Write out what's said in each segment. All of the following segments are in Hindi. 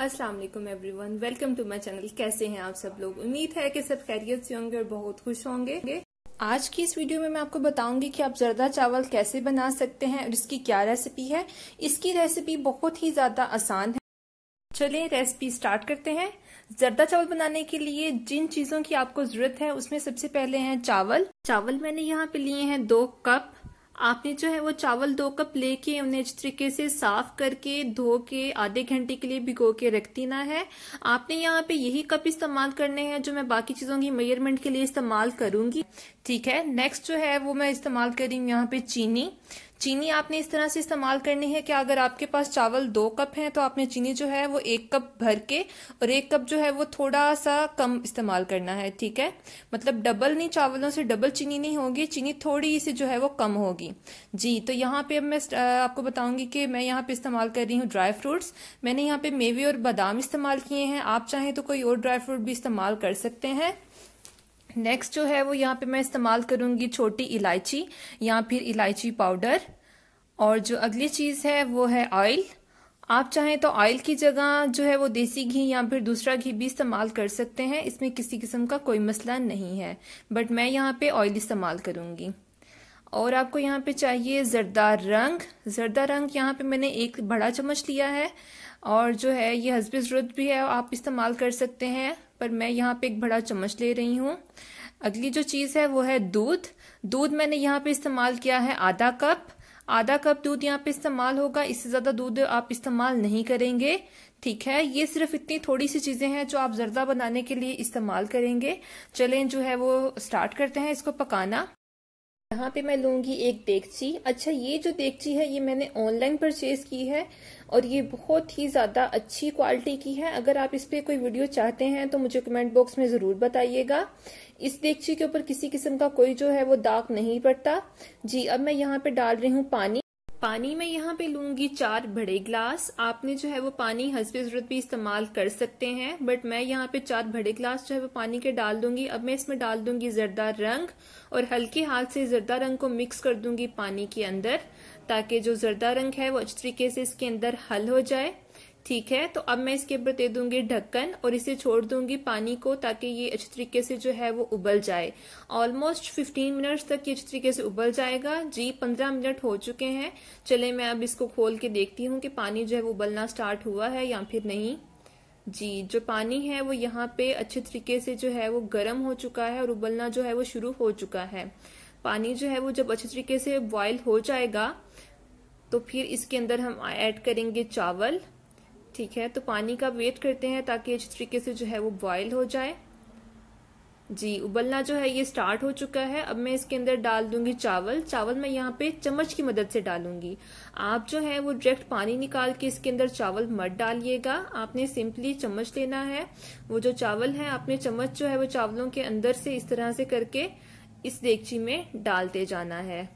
अस्सलाम वालेकुम everyone welcome to my channel कैसे हैं आप सब लोग उम्मीद है कि सब खैरियत से होंगे और बहुत खुश होंगे आज की इस वीडियो में मैं आपको बताऊंगी कि आप जर्दा चावल कैसे बना सकते हैं और इसकी क्या रेसिपी है इसकी रेसिपी बहुत ही ज्यादा आसान है चलिए रेसिपी स्टार्ट करते हैं जर्दा चावल बनाने के लिए जिन चीजों की आपको जरूरत है उसमें सबसे पहले है चावल चावल मैंने यहाँ पे लिए हैं दो कप आपने जो है वो चावल दो कप लेके उन्हें इस तरीके से साफ करके धो के आधे घंटे के लिए भिगो के रख देना है आपने यहाँ पे यही कप इस्तेमाल करने हैं जो मैं बाकी चीजों की मेजरमेंट के लिए इस्तेमाल करूंगी ठीक है नेक्स्ट जो है वो मैं इस्तेमाल करी यहाँ पे चीनी चीनी आपने इस तरह से इस्तेमाल करनी है कि अगर आपके पास चावल दो कप हैं तो आपने चीनी जो है वो एक कप भर के और एक कप जो है वो थोड़ा सा कम इस्तेमाल करना है ठीक है मतलब डबल नहीं चावलों से डबल चीनी नहीं होगी चीनी थोड़ी सी जो है वो कम होगी जी तो यहाँ पे अब मैं आपको बताऊंगी कि मैं यहाँ पे इस्तेमाल कर रही हूँ ड्राई फ्रूट्स मैंने यहाँ पे मेवे और बादाम इस्तेमाल किए हैं आप चाहें तो कोई और ड्राई फ्रूट भी इस्तेमाल कर सकते हैं नेक्स्ट जो है वो यहाँ पे मैं इस्तेमाल करूँगी छोटी इलायची या फिर इलायची पाउडर और जो अगली चीज़ है वो है ऑयल आप चाहें तो ऑयल की जगह जो है वो देसी घी या फिर दूसरा घी भी इस्तेमाल कर सकते हैं इसमें किसी किस्म का कोई मसला नहीं है बट मैं यहाँ पे ऑयल इस्तेमाल करूँगी और आपको यहाँ पे चाहिए जरदा रंग जरदा रंग यहाँ पे मैंने एक बड़ा चम्मच लिया है और जो है ये हसबी ज़रूरत भी है आप इस्तेमाल कर सकते हैं पर मैं यहाँ पे एक बड़ा चम्मच ले रही हूँ अगली जो चीज़ है वो है दूध दूध मैंने यहाँ पे इस्तेमाल किया है आधा कप आधा कप दूध यहाँ पे इस्तेमाल होगा इससे ज़्यादा दूध आप इस्तेमाल नहीं करेंगे ठीक है ये सिर्फ इतनी थोड़ी सी चीज़ें हैं जो आप जर्दा बनाने के लिए इस्तेमाल करेंगे चलें जो है वो स्टार्ट करते हैं इसको पकाना यहाँ पे मैं लूंगी एक डेगची अच्छा ये जो देगची है ये मैंने ऑनलाइन परचेज की है और ये बहुत ही ज़्यादा अच्छी क्वालिटी की है अगर आप इस पे कोई वीडियो चाहते हैं तो मुझे कमेंट बॉक्स में ज़रूर बताइएगा इस डेगची के ऊपर किसी किस्म का कोई जो है वो दाग नहीं पड़ता जी अब मैं यहाँ पे डाल रही हूँ पानी पानी मैं यहाँ पे लूंगी चार बड़े ग्लास आपने जो है वो पानी हंसबे जरूरत भी इस्तेमाल कर सकते हैं बट मैं यहाँ पे चार बड़े ग्लास जो है वो पानी के डाल दूंगी अब मैं इसमें डाल दूंगी जरदा रंग और हल्के हाथ से जरदा रंग को मिक्स कर दूंगी पानी के अंदर ताकि जो जरदा रंग है वो अच्छे तरीके से इसके अंदर हल हो जाए ठीक है तो अब मैं इसके ऊपर दे दूंगी ढक्कन और इसे छोड़ दूंगी पानी को ताकि ये अच्छी तरीके से जो है वो उबल जाए ऑलमोस्ट 15 मिनट्स तक ये अच्छे तरीके से उबल जाएगा जी 15 मिनट हो चुके हैं चले मैं अब इसको खोल के देखती हूँ कि पानी जो है वो उबलना स्टार्ट हुआ है या फिर नहीं जी जो पानी है वो यहाँ पे अच्छे तरीके से जो है वो गर्म हो चुका है और उबलना जो है वो शुरू हो चुका है पानी जो है वो जब अच्छे तरीके से बॉयल हो जाएगा तो फिर इसके अंदर हम ऐड करेंगे चावल ठीक है तो पानी का वेट करते हैं ताकि इस तरीके से जो है वो बॉयल हो जाए जी उबलना जो है ये स्टार्ट हो चुका है अब मैं इसके अंदर डाल दूंगी चावल चावल मैं यहाँ पे चम्मच की मदद से डालूंगी आप जो है वो डायरेक्ट पानी निकाल के इसके अंदर चावल मत डालिएगा आपने सिंपली चम्मच लेना है वो जो चावल है आपने चम्मच जो है वो चावलों के अंदर से इस तरह से करके इस देगची में डालते जाना है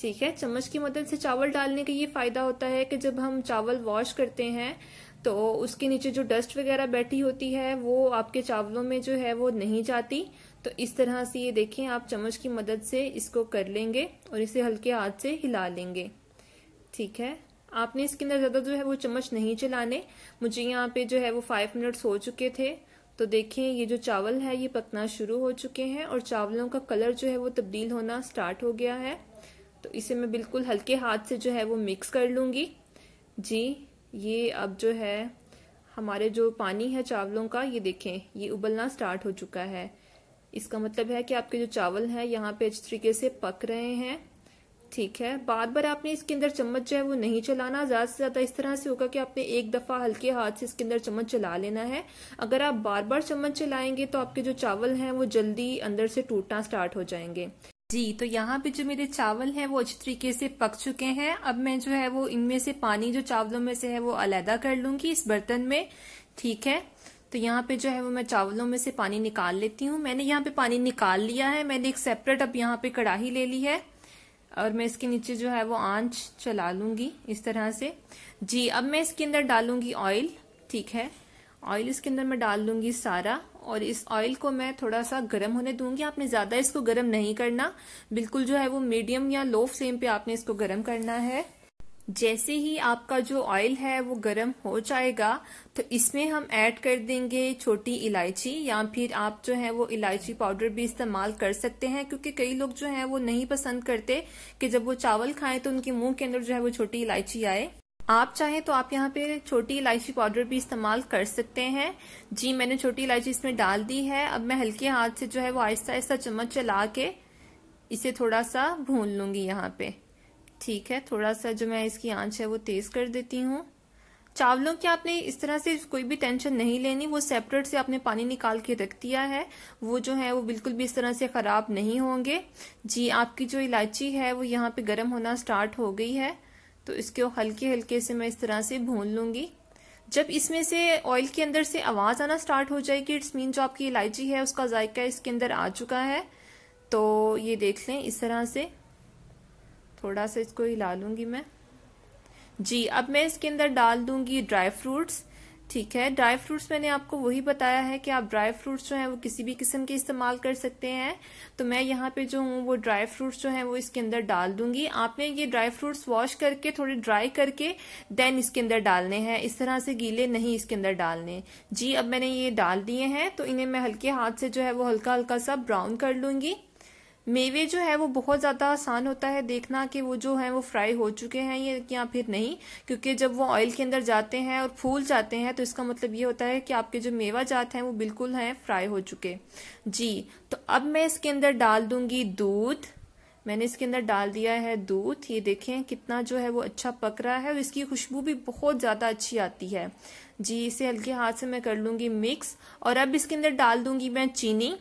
ठीक है चम्मच की मदद से चावल डालने का ये फायदा होता है कि जब हम चावल वॉश करते हैं तो उसके नीचे जो डस्ट वगैरह बैठी होती है वो आपके चावलों में जो है वो नहीं जाती तो इस तरह से ये देखें आप चम्मच की मदद से इसको कर लेंगे और इसे हल्के हाथ से हिला लेंगे ठीक है आपने इसके अंदर ज़्यादा जो है वो चम्मच नहीं चलाने मुझे यहाँ पे जो है वो फाइव मिनट्स हो चुके थे तो देखें ये जो चावल है ये पकना शुरू हो चुके हैं और चावलों का कलर जो है वो तब्दील होना स्टार्ट हो गया है तो इसे मैं बिल्कुल हल्के हाथ से जो है वो मिक्स कर लूँगी जी ये अब जो है हमारे जो पानी है चावलों का ये देखें ये उबलना स्टार्ट हो चुका है इसका मतलब है कि आपके जो चावल हैं यहाँ पे अच्छे तरीके से पक रहे हैं ठीक है बार बार आपने इसके अंदर चम्मच जो है वो नहीं चलाना ज़्यादा से ज़्यादा इस तरह से होगा कि आपने एक दफ़ा हल्के हाथ से इसके अंदर चम्मच चला लेना है अगर आप बार बार चम्मच चलाएंगे तो आपके जो चावल हैं वो जल्दी अंदर से टूटना स्टार्ट हो जाएंगे जी तो यहाँ पे जो मेरे चावल हैं वो अच्छी तरीके से पक चुके हैं अब मैं जो है वो इनमें से पानी जो चावलों में से है वो अलहदा कर लूंगी इस बर्तन में ठीक है तो यहाँ पे जो है वो मैं चावलों में से पानी निकाल लेती हूँ मैंने यहाँ पे पानी निकाल लिया है मैंने एक सेपरेट अब यहाँ पे कढ़ाही ले ली है और मैं इसके नीचे जो है वो आंच चला लूंगी इस तरह से जी अब मैं इसके अंदर डालूंगी ऑयल ठीक है ऑयल इसके अंदर मैं डाल दूंगी सारा और इस ऑयल को मैं थोड़ा सा गर्म होने दूंगी आपने ज्यादा इसको गर्म नहीं करना बिल्कुल जो है वो मीडियम या लो फ्लेम पे आपने इसको गर्म करना है जैसे ही आपका जो ऑयल है वो गर्म हो जाएगा तो इसमें हम ऐड कर देंगे छोटी इलायची या फिर आप जो है वो इलायची पाउडर भी इस्तेमाल कर सकते हैं क्योंकि कई लोग जो है वो नहीं पसंद करते कि जब वो चावल खाएं तो उनके मुंह के अंदर जो है वो छोटी इलायची आए आप चाहें तो आप यहाँ पे छोटी इलायची पाउडर भी इस्तेमाल कर सकते हैं जी मैंने छोटी इलायची इसमें डाल दी है अब मैं हल्के हाथ से जो है वो आहिस्ता आहिस्ता चम्मच चला के इसे थोड़ा सा भून लूंगी यहाँ पे ठीक है थोड़ा सा जो मैं इसकी आंच है वो तेज कर देती हूँ चावलों की आपने इस तरह से कोई भी टेंशन नहीं लेनी वो सेपरेट से आपने पानी निकाल के रख दिया है वो जो है वो बिल्कुल भी इस तरह से खराब नहीं होंगे जी आपकी जो इलायची है वो यहाँ पे गर्म होना स्टार्ट हो गई है तो इसको हल्के हल्के से मैं इस तरह से भून लूंगी जब इसमें से ऑयल के अंदर से आवाज़ आना स्टार्ट हो जाएगी इट्स मीन जो आपकी इलायची है उसका जायका इसके अंदर आ चुका है तो ये देख लें इस तरह से थोड़ा सा इसको हिला लूंगी मैं जी अब मैं इसके अंदर डाल दूंगी ड्राई फ्रूट्स ठीक है ड्राई फ्रूट्स मैंने आपको वही बताया है कि आप ड्राई फ्रूट्स जो है वो किसी भी किस्म के इस्तेमाल कर सकते हैं तो मैं यहाँ पे जो हूँ वो ड्राई फ्रूट्स जो है वो इसके अंदर डाल दूंगी आपने ये ड्राई फ्रूट्स वॉश करके थोड़े ड्राई करके देन इसके अंदर डालने हैं इस तरह से गीले नहीं इसके अंदर डालने जी अब मैंने ये डाल दिए हैं तो इन्हें मैं हल्के हाथ से जो है वो हल्का हल्का सा ब्राउन कर लूंगी मेवे जो है वो बहुत ज़्यादा आसान होता है देखना कि वो जो है वो फ्राई हो चुके हैं ये या फिर नहीं क्योंकि जब वो ऑयल के अंदर जाते हैं और फूल जाते हैं तो इसका मतलब ये होता है कि आपके जो मेवा जात हैं वो बिल्कुल हैं फ्राई हो चुके जी तो अब मैं इसके अंदर डाल दूंगी दूध मैंने इसके अंदर डाल दिया है दूध ये देखें कितना जो है वो अच्छा पक रहा है और इसकी खुशबू भी बहुत ज़्यादा अच्छी आती है जी इसे हल्के हाथ से मैं कर लूँगी मिक्स और अब इसके अंदर डाल दूंगी मैं चीनी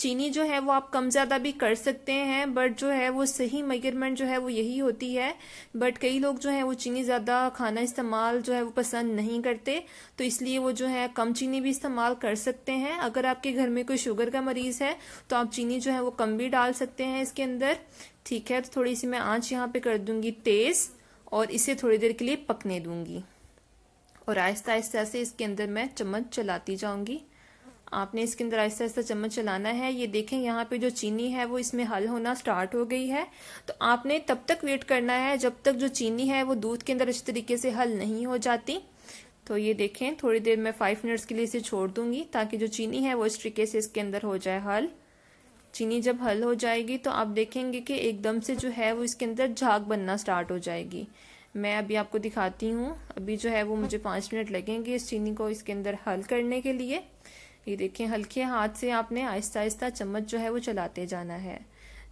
चीनी जो है वो आप कम ज़्यादा भी कर सकते हैं बट जो है वो सही मेजरमेंट जो है वो यही होती है बट कई लोग जो है वो चीनी ज़्यादा खाना इस्तेमाल जो है वो पसंद नहीं करते तो इसलिए वो जो है कम चीनी भी इस्तेमाल कर सकते हैं अगर आपके घर में कोई शुगर का मरीज़ है तो आप चीनी जो है वो कम भी डाल सकते हैं इसके अंदर ठीक है तो थोड़ी सी मैं आँच यहाँ पर कर दूंगी तेज़ और इसे थोड़ी देर के लिए पकने दूंगी और आहिस्ता आहिस्ता से इसके अंदर मैं चम्मच चलाती जाऊंगी आपने इसके अंदर आहिस्ता आहिस्ता चम्मच चलाना है ये देखें यहाँ पे जो चीनी है वो इसमें हल होना स्टार्ट हो गई है तो आपने तब तक वेट करना है जब तक जो चीनी है वो दूध के अंदर अच्छे तरीके से हल नहीं हो जाती तो ये देखें थोड़ी देर मैं फाइव मिनट्स के लिए इसे छोड़ दूंगी ताकि जो चीनी है वो इस तरीके से इसके अंदर हो जाए हल चीनी जब हल हो जाएगी तो आप देखेंगे कि एकदम से जो है वो इसके अंदर झाग बनना स्टार्ट हो जाएगी मैं अभी आपको दिखाती हूँ अभी जो है वो मुझे पांच मिनट लगेंगे इस चीनी को इसके अंदर हल करने के लिए ये देखें हल्के हाथ से आपने आहिस्ता आहिस्ता चम्मच जो है वो चलाते जाना है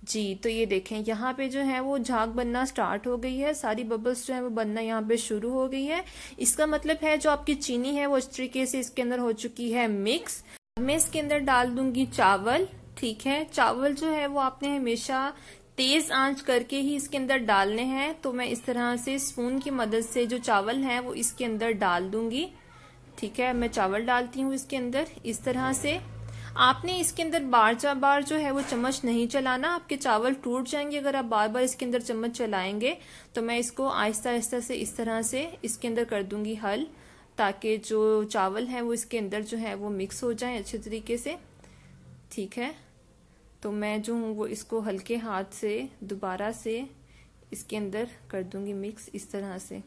जी तो ये देखें यहाँ पे जो है वो झाग बनना स्टार्ट हो गई है सारी बबल्स जो है वो बनना यहाँ पे शुरू हो गई है इसका मतलब है जो आपकी चीनी है वो इस तरीके से इसके अंदर हो चुकी है मिक्स मैं इसके अंदर डाल दूंगी चावल ठीक है चावल जो है वो आपने हमेशा तेज आंच करके ही इसके अंदर डालने हैं तो मैं इस तरह से स्पून की मदद से जो चावल है वो इसके अंदर डाल दूंगी ठीक है मैं चावल डालती हूँ इसके अंदर इस तरह से आपने इसके अंदर बार जा बार जो है वो चम्मच नहीं चलाना आपके चावल टूट जाएंगे अगर आप बार बार इसके अंदर चम्मच चलाएंगे तो मैं इसको आहिस्ता आहिस्ता से इस तरह से इसके अंदर कर दूंगी हल ताकि जो चावल हैं वो इसके अंदर जो है वो मिक्स हो जाए अच्छे तरीके से ठीक है तो मैं जो हूँ वो इसको हल्के हाथ से दोबारा से इसके अंदर कर दूंगी मिक्स इस तरह से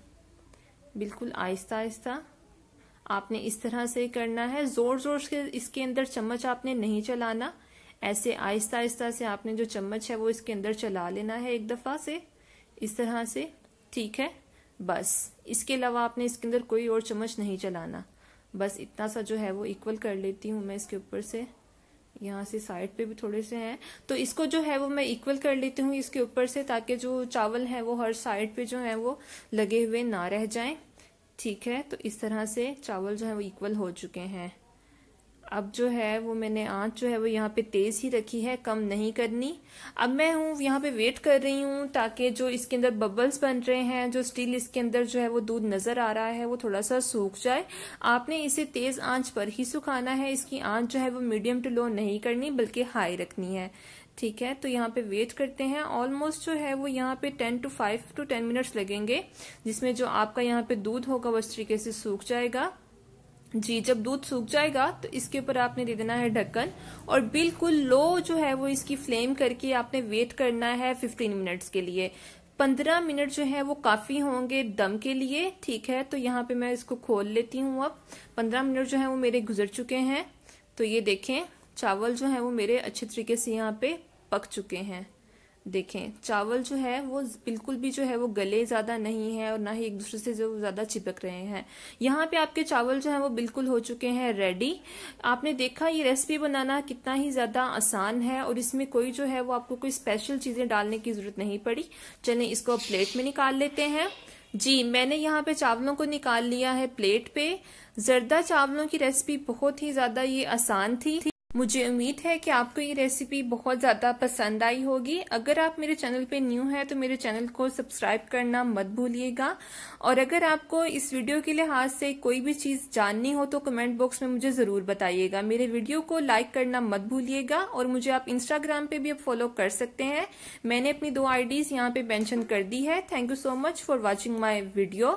बिल्कुल आहिस्ता आहिस्ता आपने इस तरह से करना है जोर जोर से इसके अंदर चम्मच आपने नहीं चलाना ऐसे आहिस्ता आहिस्ता से आपने जो चम्मच है वो इसके अंदर चला लेना है एक दफ़ा से इस तरह से ठीक है बस इसके अलावा आपने इसके अंदर कोई और चम्मच नहीं चलाना बस इतना सा जो है वो इक्वल कर लेती हूँ मैं इसके ऊपर से यहाँ से साइड पे भी थोड़े से हैं तो इसको जो है वो मैं इक्वल कर लेती हूँ इसके ऊपर से ताकि जो चावल है वो हर साइड पे जो है वो लगे हुए ना रह जाएं ठीक है तो इस तरह से चावल जो है वो इक्वल हो चुके हैं अब जो है वो मैंने आँच जो है वो यहाँ पे तेज़ ही रखी है कम नहीं करनी अब मैं हूँ यहाँ पे वेट कर रही हूँ ताकि जो इसके अंदर बबल्स बन रहे हैं जो स्टील इसके अंदर जो है वो दूध नज़र आ रहा है वो थोड़ा सा सूख जाए आपने इसे तेज़ आँच पर ही सुखाना है इसकी आँच जो है वो मीडियम टू लो नहीं करनी बल्कि हाई रखनी है ठीक है तो यहाँ पे वेट करते हैं ऑलमोस्ट जो है वो यहाँ पे ten to five to ten minutes लगेंगे जिसमें जो आपका यहाँ पे दूध होगा वो इस तरीके से सूख जाएगा जी जब दूध सूख जाएगा तो इसके ऊपर आपने दे देना है ढक्कन और बिल्कुल लो जो है वो इसकी फ्लेम करके आपने वेट करना है 15 मिनट्स के लिए 15 मिनट जो है वो काफी होंगे दम के लिए ठीक है तो यहाँ पे मैं इसको खोल लेती हूँ अब 15 मिनट जो है वो मेरे गुजर चुके हैं तो ये देखें चावल जो है वो मेरे अच्छे तरीके से यहाँ पे पक चुके हैं देखें चावल जो है वो बिल्कुल भी जो है वो गले ज़्यादा नहीं है और ना ही एक दूसरे से जो ज़्यादा चिपक रहे हैं यहाँ पे आपके चावल जो है वो बिल्कुल हो चुके हैं रेडी आपने देखा ये रेसिपी बनाना कितना ही ज़्यादा आसान है और इसमें कोई जो है वो आपको कोई स्पेशल चीज़ें डालने की ज़रूरत नहीं पड़ी चले इसको प्लेट में निकाल लेते हैं जी मैंने यहाँ पे चावलों को निकाल लिया है प्लेट पे जर्दा चावलों की रेसिपी बहुत ही ज़्यादा ये आसान थी मुझे उम्मीद है कि आपको ये रेसिपी बहुत ज़्यादा पसंद आई होगी अगर आप मेरे चैनल पे न्यू हैं तो मेरे चैनल को सब्सक्राइब करना मत भूलिएगा और अगर आपको इस वीडियो के लिहाज से कोई भी चीज़ जाननी हो तो कमेंट बॉक्स में मुझे ज़रूर बताइएगा मेरे वीडियो को लाइक करना मत भूलिएगा और मुझे आप इंस्टाग्राम पर भी आप फॉलो कर सकते हैं मैंने अपनी दो आईडीज़ यहाँ पे मैंशन कर दी है thank you so much for watching my video